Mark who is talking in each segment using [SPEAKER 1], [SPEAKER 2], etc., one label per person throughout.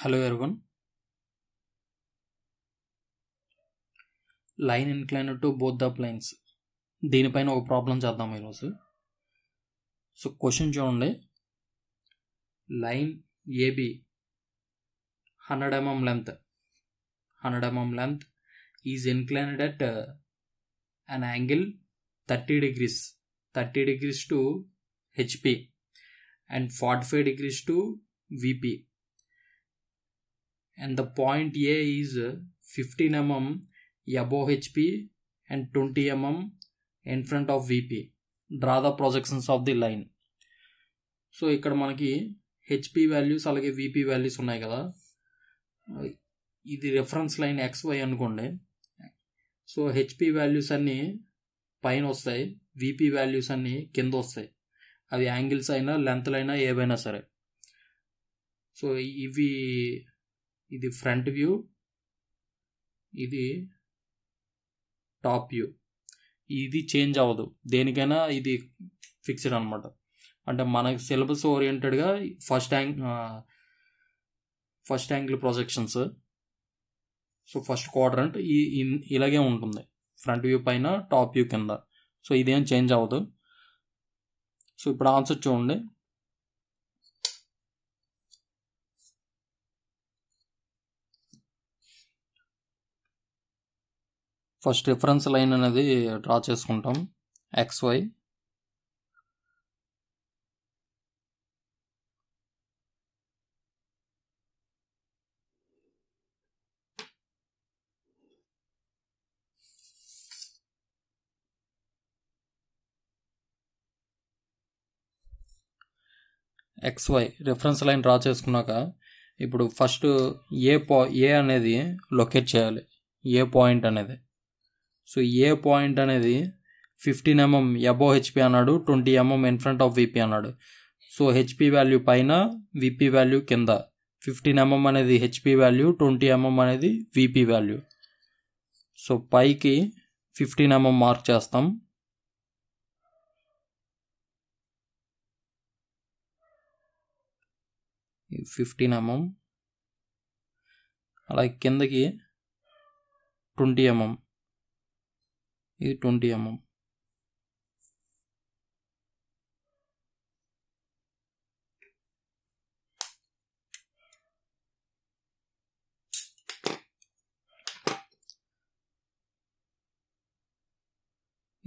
[SPEAKER 1] Hello everyone line inclined to both the planes దీనిపైన ఒక problem చేద్దాం ఈరోజు సో క్వశ్చన్ చూడండి line AB hundred mm length hundred mm length is inclined at an angle thirty degrees thirty degrees to HP and forty five degrees to VP and the point A is 15 mm above HP and 20 mm in front of VP. Draw the projections of the line. So ఇక్కడ మనకి HP values అలాగే VP values ఉన్నాయి కదా ఇది reference line X Y అనుకోండి so HP values అన్నీ పైన వస్తాయి విపి వాల్యూస్ అన్నీ కింద వస్తాయి అవి యాంగిల్స్ అయినా లెంత్లైనా ఏవైనా సరే సో ఇవి ఇది ఫ్రంట్ వ్యూ ఇది టాప్ వ్యూ ఇది చేంజ్ అవ్వదు దేనికైనా ఇది ఫిక్స్డ్ అనమాట అంటే మనకి సిలబస్ ఓరియంటెడ్గా first angle first angle projections so first అంటే ఈ ఇలాగే ఉంటుంది ఫ్రంట్ వ్యూ పైన టాప్ వ్యూ కింద సో ఇదేం చేంజ్ అవ్వదు సో ఇప్పుడు ఆన్సర్ చూడండి ఫస్ట్ రిఫరెన్స్ లైన్ అనేది డ్రా చేసుకుంటాం X Y X Y reference line draw చేసుకున్నాక ఇప్పుడు ఫస్ట్ ఏ పా ఏ అనేది లొకేట్ చేయాలి ఏ పాయింట్ అనేది సో ఏ పాయింట్ అనేది ఫిఫ్టీన్ ఎంఎం ఎబో హెచ్పి అన్నాడు twenty mm in front of VP అన్నాడు సో హెచ్పి వాల్యూ పైన విపి వాల్యూ కింద ఫిఫ్టీన్ ఎంఎం అనేది హెచ్పి వాల్యూ ట్వంటీ ఎంఎం అనేది విపి వాల్యూ సో పైకి ఫిఫ్టీన్ ఎంఎం మార్క్ చేస్తాం ఫిఫ్టీన్ ఎంఎం అలాగే కిందకి ట్వంటీ ఎంఎం ఇది 20 mm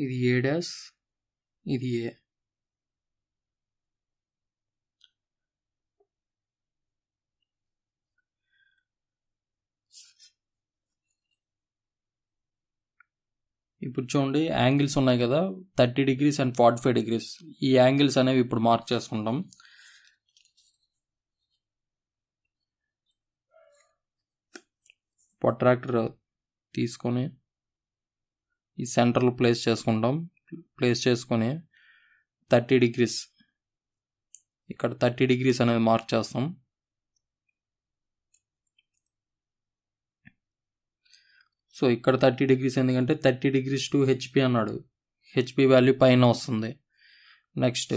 [SPEAKER 1] ఇది A డాష్ ఇది A ఇప్పుడు చూడండి యాంగిల్స్ ఉన్నాయి కదా thirty degrees and forty five degrees ఈ యాంగిల్స్ అనేవి ఇప్పుడు మార్క్ చేసుకుంటాం పొట్రాక్టర్ తీసుకొని ఈ సెంటర్లో ప్లేస్ చేసుకుంటాం ప్లేస్ చేసుకొని థర్టీ డిగ్రీస్ ఇక్కడ థర్టీ డిగ్రీస్ అనేది మార్క్ చేస్తాం సో ఇక్కడ థర్టీ డిగ్రీస్ ఎందుకంటే థర్టీ డిగ్రీస్ టు హెచ్పి అన్నాడు హెచ్పి వాల్యూ పైన వస్తుంది next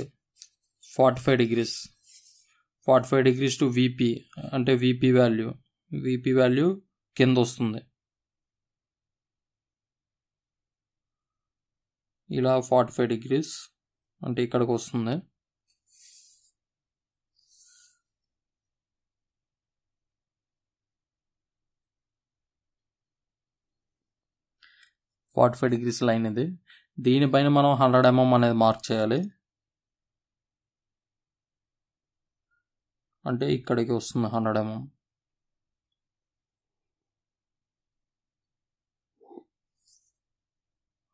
[SPEAKER 1] forty five degrees forty five degrees to VP అంటే విపి వాల్యూ విపి వాల్యూ కింద వస్తుంది ఇలా ఫార్టీ ఫైవ్ డిగ్రీస్ అంటే ఇక్కడికి వస్తుంది ఫార్టీ ఫైవ్ డిగ్రీస్ లైన్ ఇది దీనిపైన మనం హండ్రెడ్ ఎంఎం అనేది మార్క్ చేయాలి అంటే ఇక్కడికి వస్తుంది hundred mm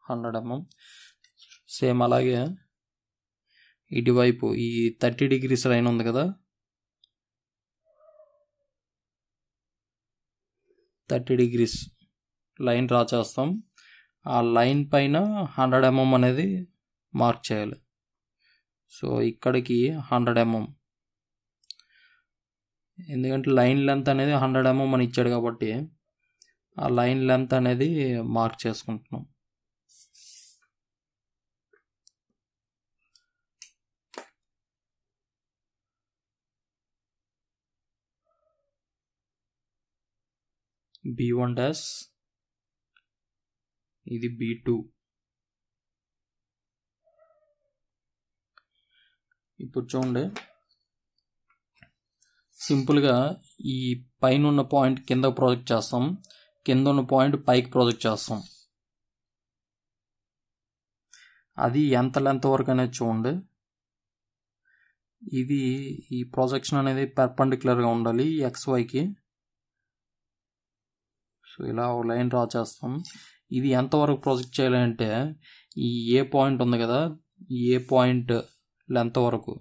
[SPEAKER 1] hundred mm same అలాగే ఇటువైపు ఈ థర్టీ డిగ్రీస్ లైన్ ఉంది కదా థర్టీ డిగ్రీస్ లైన్ డ్రా చేస్తాం ఆ లైన్ పైన హండ్రెడ్ ఎంఎం అనేది మార్క్ చేయాలి సో ఇక్కడికి హండ్రెడ్ ఎంఎం ఎందుకంటే లైన్ లెంత్ అనేది హండ్రెడ్ ఎంఎం అని ఇచ్చాడు కాబట్టి ఆ లైన్ లెంత్ అనేది మార్క్ చేసుకుంటున్నాం బి వన్ డాష్ ఇది బీ టూ ఇప్పుడు చూడండి సింపుల్గా ఈ పైన ఉన్న పాయింట్ కింద ప్రాజెక్ట్ చేస్తాం కింద ఉన్న పాయింట్ పైకి ప్రాజెక్ట్ చేస్తాం అది ఎంత లెంత్ వరకు అనేది చూడండి ఇది ఈ ప్రాజెక్షన్ అనేది పర్పండిక్యులర్గా ఉండాలి ఎక్స్వైకి సో ఇలా లైన్ డ్రా చేస్తాం ఇది ఎంతవరకు ప్రొజెక్ట్ చేయాలి అంటే ఈ ఏ పాయింట్ ఉంది కదా ఈ ఏ పాయింట్ లెంత్ వరకు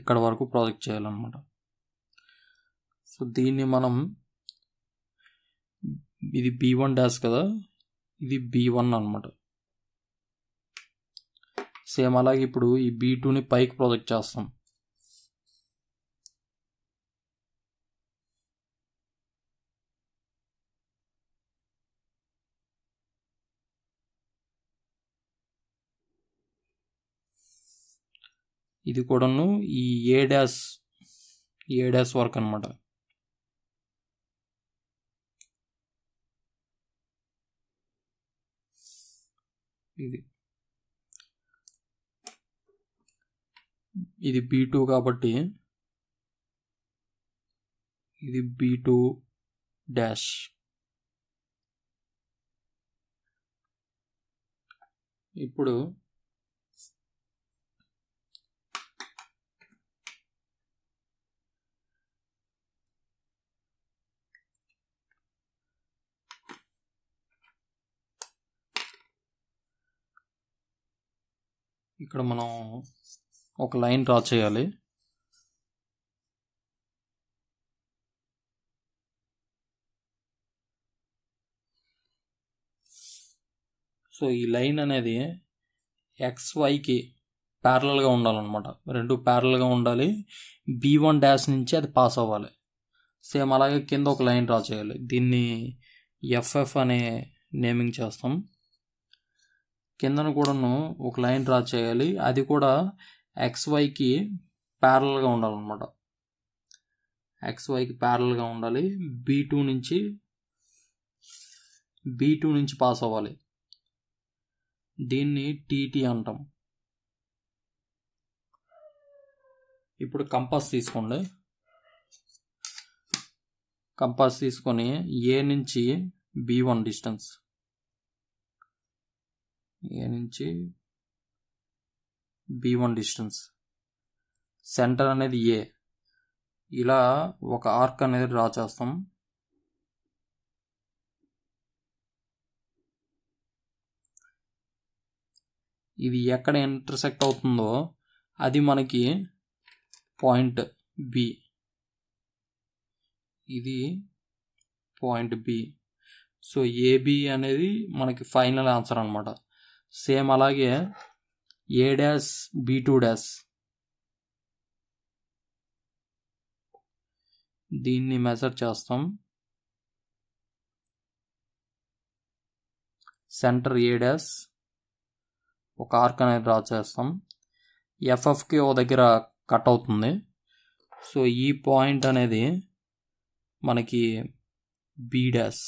[SPEAKER 1] ఇక్కడ వరకు ప్రాజెక్ట్ చేయాలన్నమాట సో దీన్ని మనం ఇది బీ వన్ డాష్ కదా ఇది బీ వన్ అనమాట సేమ్ అలాగే ఇప్పుడు ఈ బీ టూని పైకి ప్రొజెక్ట్ చేస్తాం ఇది కూడాను ఈ A dash A dash work అనమాట ఇది ఇది బి టూ కాబట్టి ఇది బి టూ డాష్ ఇప్పుడు ఇక్కడ మనం ఒక లైన్ డ్రా చేయాలి సో ఈ లైన్ అనేది ఎక్స్వైకి ప్యారలల్గా ఉండాలన్నమాట రెండు ప్యారలల్గా ఉండాలి బీ వన్ డాష్ నుంచి అది పాస్ అవ్వాలి సేమ్ అలాగే కింద ఒక లైన్ డ్రా చేయాలి దీన్ని ఎఫ్ఎఫ్ అనే నేమింగ్ చేస్తాం కిందను కూడాను ఒక లైన్ డ్రా చేయాలి అది కూడా ఎక్స్ వైకి ప్యారల్గా ఉండాలన్నమాట ఎక్స్ వైకి ప్యారల్గా ఉండాలి బీ టూ నుంచి బీ టూ నుంచి పాస్ అవ్వాలి దీన్ని టీటీ అంటాం ఇప్పుడు కంపాస్ తీసుకోండి కంపాస్ తీసుకొని ఏ నుంచి బీ వన్ డిస్టెన్స్ ఏ నుంచి బీ వన్ డిస్టెన్స్ సెంటర్ అనేది ఏ ఇలా ఒక ఆర్క్ అనేది డ్రా చేస్తాం ఇది ఎక్కడ ఇంటర్సెక్ట్ అవుతుందో అది మనకి పాయింట్ బి ఇది పాయింట్ బి సో ఏబి అనేది మనకి ఫైనల్ ఆన్సర్ అనమాట సేమ్ అలాగే A dash B two dash దీన్ని మెజర్ చేస్తాం సెంటర్ ఏ డాష్ ఒక ఆర్క్ అనేది డ్రా చేస్తాం ఎఫ్ఎఫ్కి ఒక దగ్గర కట్ అవుతుంది సో ఈ పాయింట్ అనేది మనకి B dash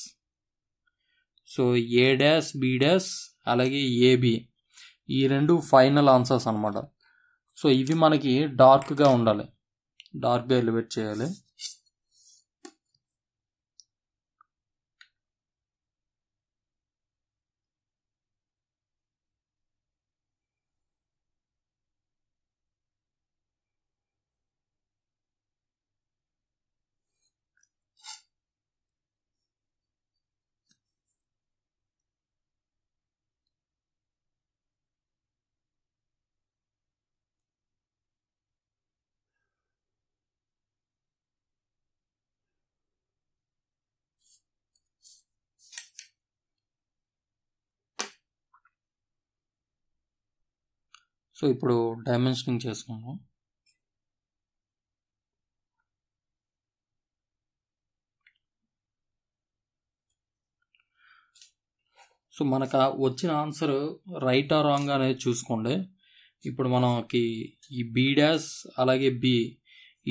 [SPEAKER 1] so A dash B dash అలాగే ఏబి ఈ రెండు ఫైనల్ ఆన్సర్స్ అనమాట సో ఇవి మనకి డార్క్గా ఉండాలి డార్క్గా ఎలివేట్ చేయాలి సో ఇప్పుడు డైమెన్షనింగ్ చేసుకుందాం సో మనకు వచ్చిన ఆన్సర్ రైట్ ఆ రాంగ్ అనేది చూసుకోండి ఇప్పుడు మనకి ఈ బీ డాష్ అలాగే బి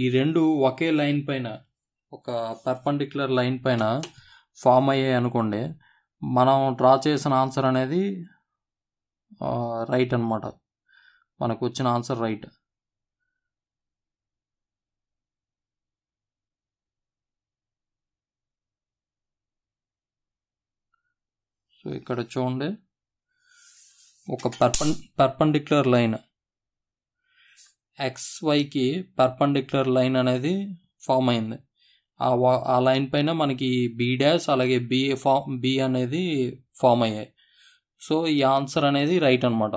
[SPEAKER 1] ఈ రెండు ఒకే లైన్ పైన ఒక పర్పండిక్యులర్ లైన్ పైన ఫామ్ అయ్యాయి అనుకోండి మనం డ్రా చేసిన ఆన్సర్ అనేది రైట్ అనమాట మనకు వచ్చిన ఆన్సర్ రైట్ సో ఇక్కడ చూడండి ఒక పర్పన్ పర్పండిక్యులర్ లైన్ ఎక్స్వైకి పర్పండిక్యులర్ లైన్ అనేది ఫామ్ అయింది ఆ లైన్ పైన మనకి బీ డాష్ అలాగే బి ఫామ్ బి అనేది ఫామ్ అయ్యాయి సో ఈ ఆన్సర్ అనేది రైట్ అనమాట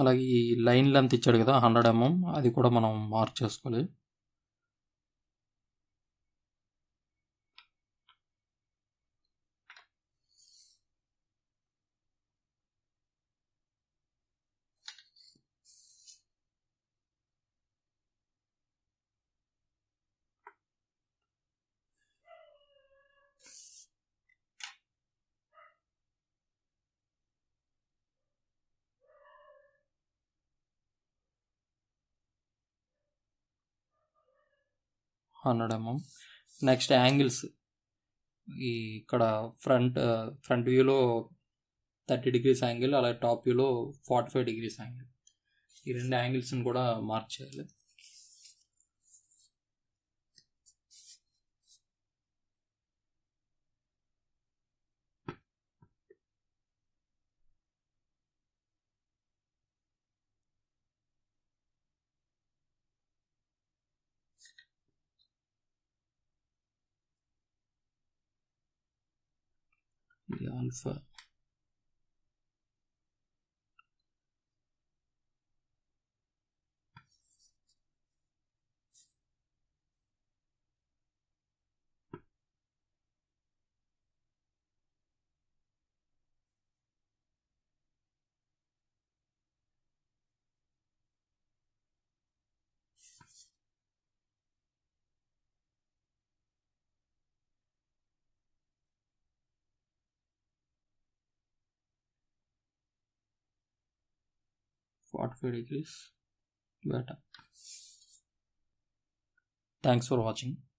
[SPEAKER 1] అలాగే ఈ లెంత్ ఇచ్చాడు కదా హండ్రెడ్ ఎంఎం అది కూడా మనం మార్క్ చేసుకోవాలి హండ్రెడ్ ఎంఎం నెక్స్ట్ యాంగిల్స్ ఈ ఇక్కడ ఫ్రంట్ ఫ్రంట్ వ్యూలో థర్టీ డిగ్రీస్ యాంగిల్ అలాగే టాప్ వ్యూలో ఫార్టీ ఫైవ్ డిగ్రీస్ యాంగిల్ ఈ రెండు యాంగిల్స్ని కూడా మార్చేయాలి the alpha 45 degrees better thanks for watching